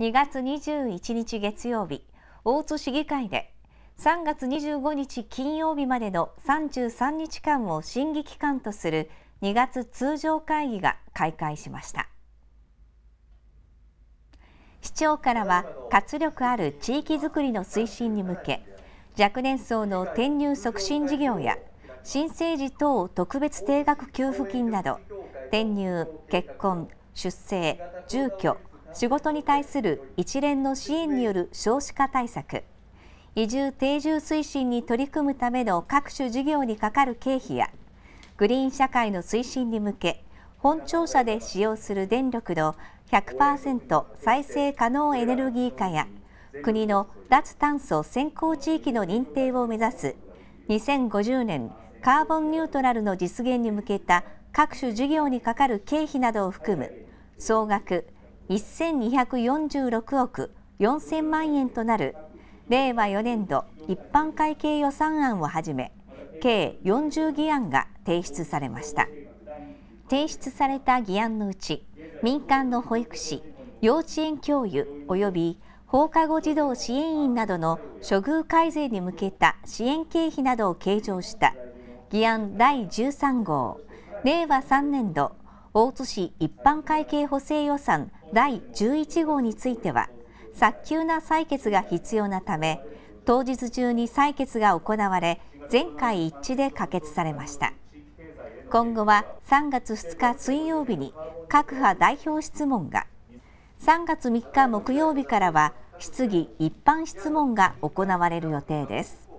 2月21日月曜日大津市議会で3月25日金曜日までの33日間を審議期間とする2月通常会議が開会しました市長からは活力ある地域づくりの推進に向け若年層の転入促進事業や新生児等特別定額給付金など転入、結婚、出生、住居仕事に対する一連の支援による少子化対策移住・定住推進に取り組むための各種事業にかかる経費やグリーン社会の推進に向け本庁舎で使用する電力の100%再生可能エネルギー化や国の脱炭素先行地域の認定を目指す2050年カーボンニュートラルの実現に向けた各種事業にかかる経費などを含む総額1246億4000万円となる令和4年度一般会計予算案をはじめ計40議案が提出されました提出された議案のうち民間の保育士幼稚園教諭及び放課後児童支援員などの処遇改善に向けた支援経費などを計上した議案第13号令和3年度大津市一般会計補正予算第11号については早急な採決が必要なため当日中に採決が行われ全会一致で可決されました今後は3月2日水曜日に各派代表質問が3月3日木曜日からは質疑一般質問が行われる予定です